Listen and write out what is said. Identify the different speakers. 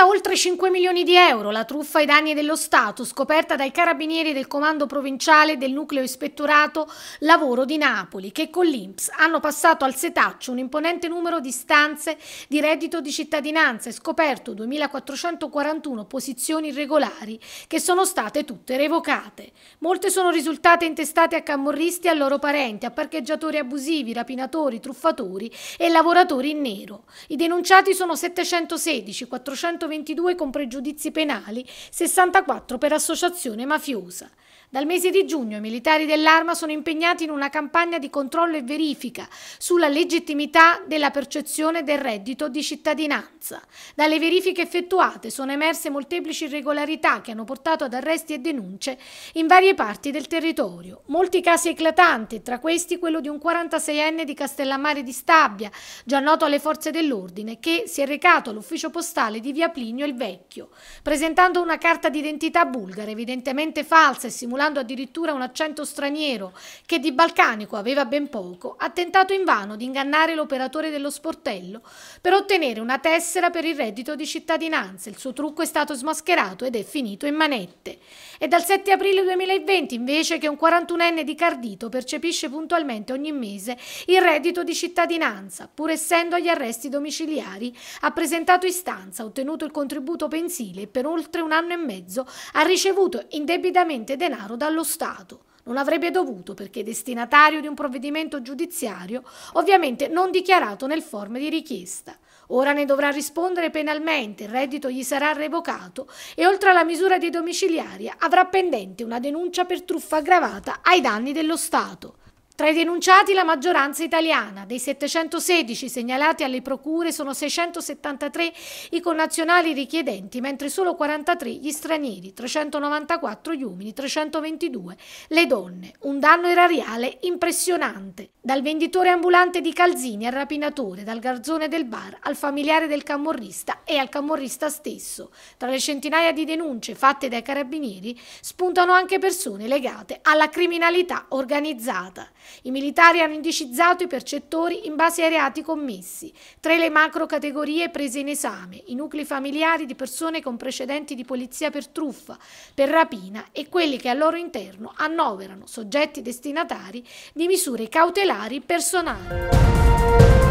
Speaker 1: Ammonta oltre 5 milioni di euro la truffa ai danni dello Stato scoperta dai carabinieri del comando provinciale del nucleo ispettorato lavoro di Napoli che con l'Inps hanno passato al setaccio un imponente numero di stanze di reddito di cittadinanza e scoperto 2441 posizioni irregolari che sono state tutte revocate. Molte sono risultate intestate a camorristi e a loro parenti, a parcheggiatori abusivi, rapinatori, truffatori e lavoratori in nero. I denunciati sono 716, 400 122 con pregiudizi penali, 64 per associazione mafiosa. Dal mese di giugno i militari dell'Arma sono impegnati in una campagna di controllo e verifica sulla legittimità della percezione del reddito di cittadinanza. Dalle verifiche effettuate sono emerse molteplici irregolarità che hanno portato ad arresti e denunce in varie parti del territorio. Molti casi eclatanti, tra questi quello di un 46enne di Castellammare di Stabia, già noto alle forze dell'ordine, che si è recato all'ufficio postale di Via Plinio il Vecchio, presentando una carta d'identità bulgara evidentemente falsa e simulando addirittura un accento straniero che di balcanico aveva ben poco, ha tentato invano di ingannare l'operatore dello sportello per ottenere una tessera per il reddito di cittadinanza. Il suo trucco è stato smascherato ed è finito in manette. È dal 7 aprile 2020 invece che un 41enne di Cardito percepisce puntualmente ogni mese il reddito di cittadinanza, pur essendo agli arresti domiciliari, ha presentato istanza, ottenuto il il contributo pensile e per oltre un anno e mezzo ha ricevuto indebitamente denaro dallo Stato. Non avrebbe dovuto perché destinatario di un provvedimento giudiziario, ovviamente non dichiarato nel forma di richiesta. Ora ne dovrà rispondere penalmente, il reddito gli sarà revocato e oltre alla misura di domiciliaria avrà pendente una denuncia per truffa aggravata ai danni dello Stato. Tra i denunciati la maggioranza italiana, dei 716 segnalati alle procure sono 673 i connazionali richiedenti, mentre solo 43 gli stranieri, 394 gli uomini, 322 le donne. Un danno erariale impressionante. Dal venditore ambulante di calzini al rapinatore, dal garzone del bar al familiare del camorrista e al camorrista stesso. Tra le centinaia di denunce fatte dai carabinieri spuntano anche persone legate alla criminalità organizzata. I militari hanno indicizzato i percettori in base ai reati commessi. Tra le macro categorie prese in esame, i nuclei familiari di persone con precedenti di polizia per truffa, per rapina e quelli che al loro interno annoverano soggetti destinatari di misure cautelari affari personali.